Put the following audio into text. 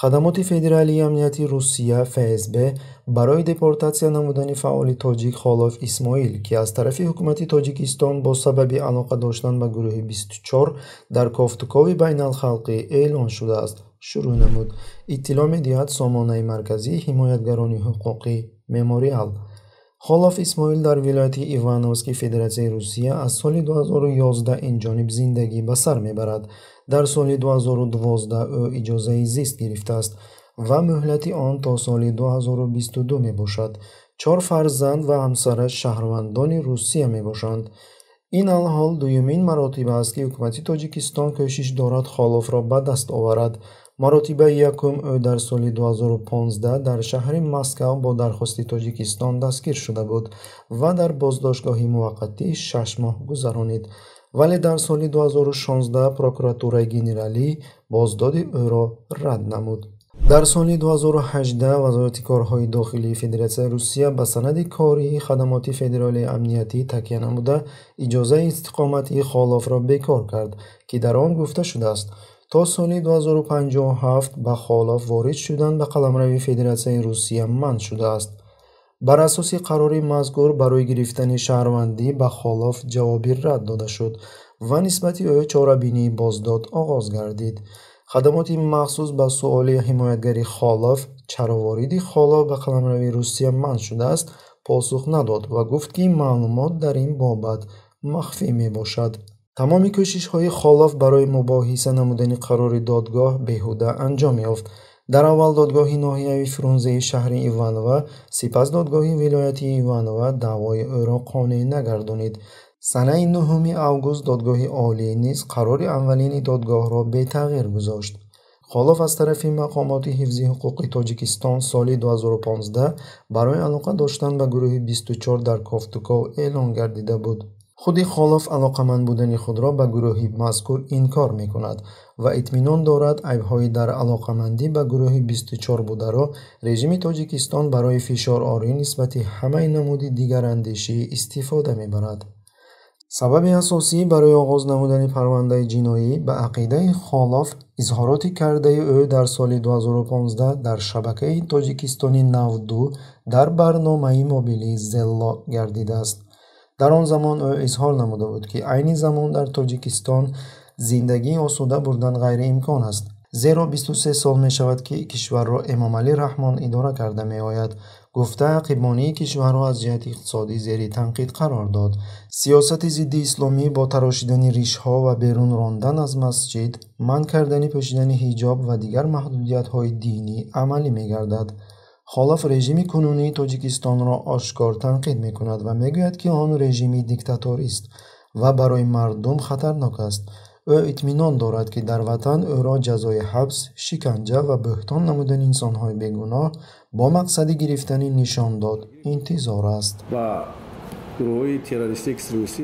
хадамоти федералии амнияти русия фсб барои депортатсия намудани фаъоли тоҷик холов исмоил ки аз тарафи ҳукумати тоҷикистон бо сабаби алоқа доштан ба гурӯҳи бистучор дар кофтукови байналхалқӣ эълон шудааст шурӯъ намуд иттилоъ медиҳад сомонаи марказии ҳимоятгарони ҳуқуқи мемориал холов исмоил дар вилояти ивановски федератсияи русия аз соли 2011 инҷониб зиндагӣ ба сар мебарад дар соли 2012 ӯ иҷозаи зист гирифтааст ва муҳлати он то соли 2022 мебошад чор фарзанд ва ҳамсараш шаҳрвандони русия мебошанд ин алҳол дуюмин маротиба аст ки ҳукумати тоҷикистон кӯшиш дорад холовро ба даст оварад маротибаи якум ӯ дар соли 2015 дар шаҳри москав бо дархости тоҷикистон дастгир шуда буд ва дар боздоштгоҳи муваққатӣ шаш моҳ гузаронид вале дар соли 2016 прокуратураи генералӣ боздоди ӯро рад намуд дар соли 2018 вазорати корҳои дохилии федератсияи русия ба санади кории хадамоти федералии амнияти такя намуда иҷозаи истиқомати холовро бекор кард ки дар он гуфта шудааст то соли 2057 ба холов ворид шудан ба қаламрави федератсияи русия манъ шудааст бар асоси қарори мазкур барои гирифтани шаҳрвандӣ ба холов ҷавоби рад дода шуд ва нисбати ӯ чорабинии боздод оғоз гардид хадамоти махсус ба суоли ҳимоятгари холов чаро вориди холов ба қаламрави русия манъ шудааст посух надод ва гуфт ки маълумот дар ин бобат махфӣ мебошад тамоми кӯшишҳои холов барои мубоҳиса намудани қарори додгоҳ беҳуда анҷом ёфт дар аввал додгоҳи ноҳияи фрунзеи шаҳри иванова сипас додгоҳи вилоятии иванова даъвои ӯро қонеъ нагардонид санаи нуҳуми август додгоҳи олӣ низ қарори аввалини додгоҳро бетағйир гузошт холов аз тарафи мақомоти ҳифзи ҳуқуқи тоҷикистон соли 2015 барои алоқа доштан ба гурӯҳи 24 дар кофтуков эълон гардида буд худи холов алоқаманд будани худро ба гурӯҳи мазкур инкор мекунад ва итминон дорад айбҳои дар алоқамандӣ ба гурӯҳи бистучор бударо режими тоҷикистон барои фишорорӣ нисбати ҳамаи намуди дигарандешӣ истифода мебарад сабаби асосӣ барои оғоз намудани парвандаи ҷиноӣ ба ақидаи холов изҳороти кардаи ӯ дар соли 2015 дар шабакаи тоҷикистони нав2 дар барномаи мобилии зелло гардидааст дар он замон ӯ изҳор намуда буд ки айни замон дар тоҷикистон зиндагӣ осуда бурдан ғайриимкон аст зеро бисту се сол мешавад ки кишварро эмомалӣ раҳмон идора карда меояд гуфта ақибмонии кишварро аз ҷиҳати иқтисодӣ зери танқид қарор дод сиёсати зидди исломӣ бо тарошидани ришҳо ва берун рондан аз масҷид манъ кардани пӯшидани ҳиҷоб ва дигар маҳдудиятҳои динӣ амалӣ мегардад холаф режими кунунии тоҷикистонро ошкор танқид мекунад ва мегӯяд ки он режими диктаторист ва барои мардум хатарнок аст ӯ итминон дорад ки дар ватан ӯро ҷазои ҳабс шиканҷа ва бӯҳтон намудани инсонҳои бегуноҳ бо мақсади гирифтани нишондод интизор аст ба гурӯҳои террористи экстремистӣ